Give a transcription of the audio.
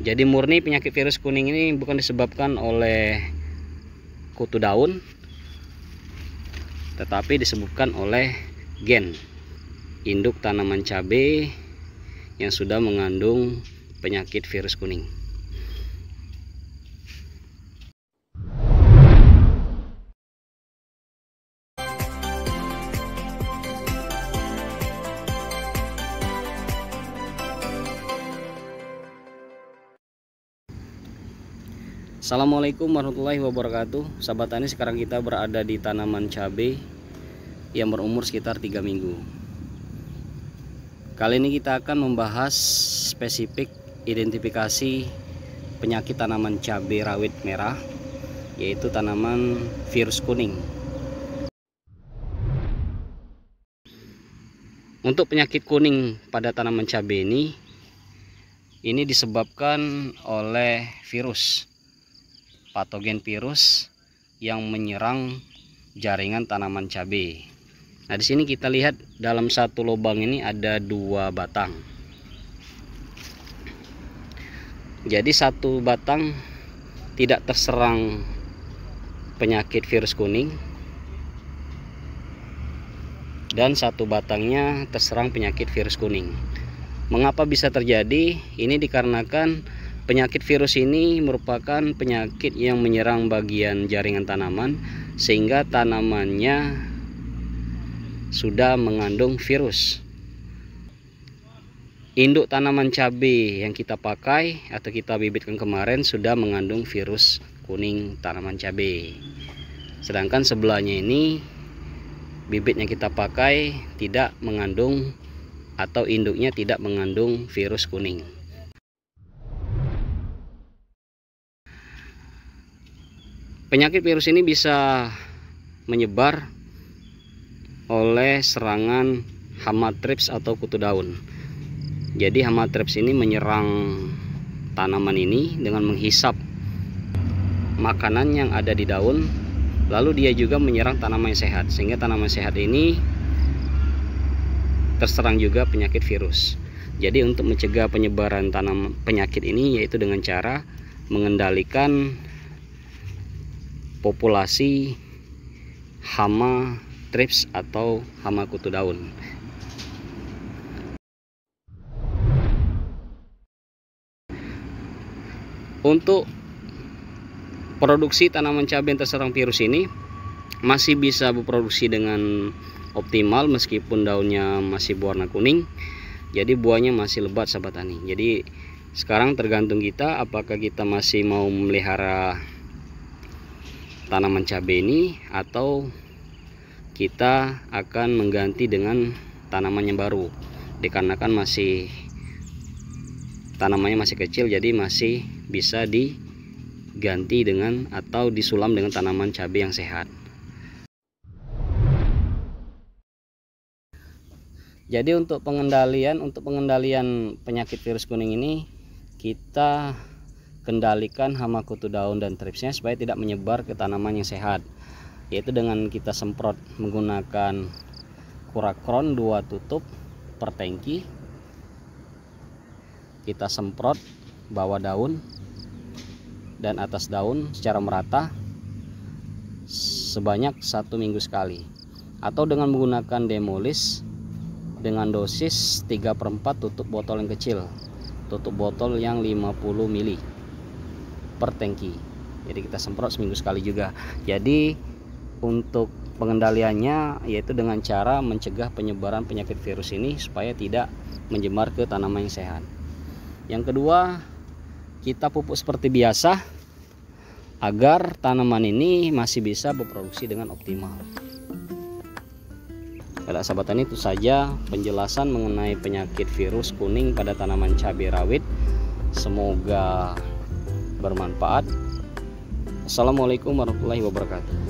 Jadi murni penyakit virus kuning ini bukan disebabkan oleh kutu daun tetapi disebabkan oleh gen induk tanaman cabai yang sudah mengandung penyakit virus kuning. Assalamualaikum warahmatullahi wabarakatuh Sahabat tani sekarang kita berada di tanaman cabai Yang berumur sekitar 3 minggu Kali ini kita akan membahas spesifik identifikasi penyakit tanaman cabai rawit merah Yaitu tanaman virus kuning Untuk penyakit kuning pada tanaman cabai ini ini disebabkan oleh virus patogen virus yang menyerang jaringan tanaman cabai. Nah, di sini kita lihat dalam satu lubang ini ada dua batang. Jadi satu batang tidak terserang penyakit virus kuning dan satu batangnya terserang penyakit virus kuning. Mengapa bisa terjadi? Ini dikarenakan Penyakit virus ini merupakan penyakit yang menyerang bagian jaringan tanaman sehingga tanamannya sudah mengandung virus. Induk tanaman cabai yang kita pakai atau kita bibitkan kemarin sudah mengandung virus kuning tanaman cabai. Sedangkan sebelahnya ini bibit yang kita pakai tidak mengandung atau induknya tidak mengandung virus kuning. Penyakit virus ini bisa menyebar oleh serangan hama trips atau kutu daun. Jadi hama trips ini menyerang tanaman ini dengan menghisap makanan yang ada di daun lalu dia juga menyerang tanaman yang sehat sehingga tanaman sehat ini terserang juga penyakit virus. Jadi untuk mencegah penyebaran tanam penyakit ini yaitu dengan cara mengendalikan populasi hama trips atau hama kutu daun untuk produksi tanaman cabai yang terserang virus ini masih bisa berproduksi dengan optimal meskipun daunnya masih berwarna kuning jadi buahnya masih lebat sahabat tani jadi sekarang tergantung kita apakah kita masih mau melihara tanaman cabai ini atau kita akan mengganti dengan tanaman yang baru dikarenakan masih tanamannya masih kecil jadi masih bisa diganti dengan atau disulam dengan tanaman cabai yang sehat jadi untuk pengendalian untuk pengendalian penyakit virus kuning ini kita kendalikan hama kutu daun dan tripsnya supaya tidak menyebar ke tanaman yang sehat yaitu dengan kita semprot menggunakan kurakron dua tutup per tangki kita semprot bawah daun dan atas daun secara merata sebanyak satu minggu sekali atau dengan menggunakan demolis dengan dosis 3 per 4 tutup botol yang kecil tutup botol yang 50 mili per tangki jadi kita semprot seminggu sekali juga jadi untuk pengendaliannya yaitu dengan cara mencegah penyebaran penyakit virus ini supaya tidak menjemar ke tanaman yang sehat yang kedua kita pupuk seperti biasa agar tanaman ini masih bisa berproduksi dengan optimal pada sahabat tani itu saja penjelasan mengenai penyakit virus kuning pada tanaman cabai rawit. Semoga bermanfaat. Assalamualaikum warahmatullahi wabarakatuh.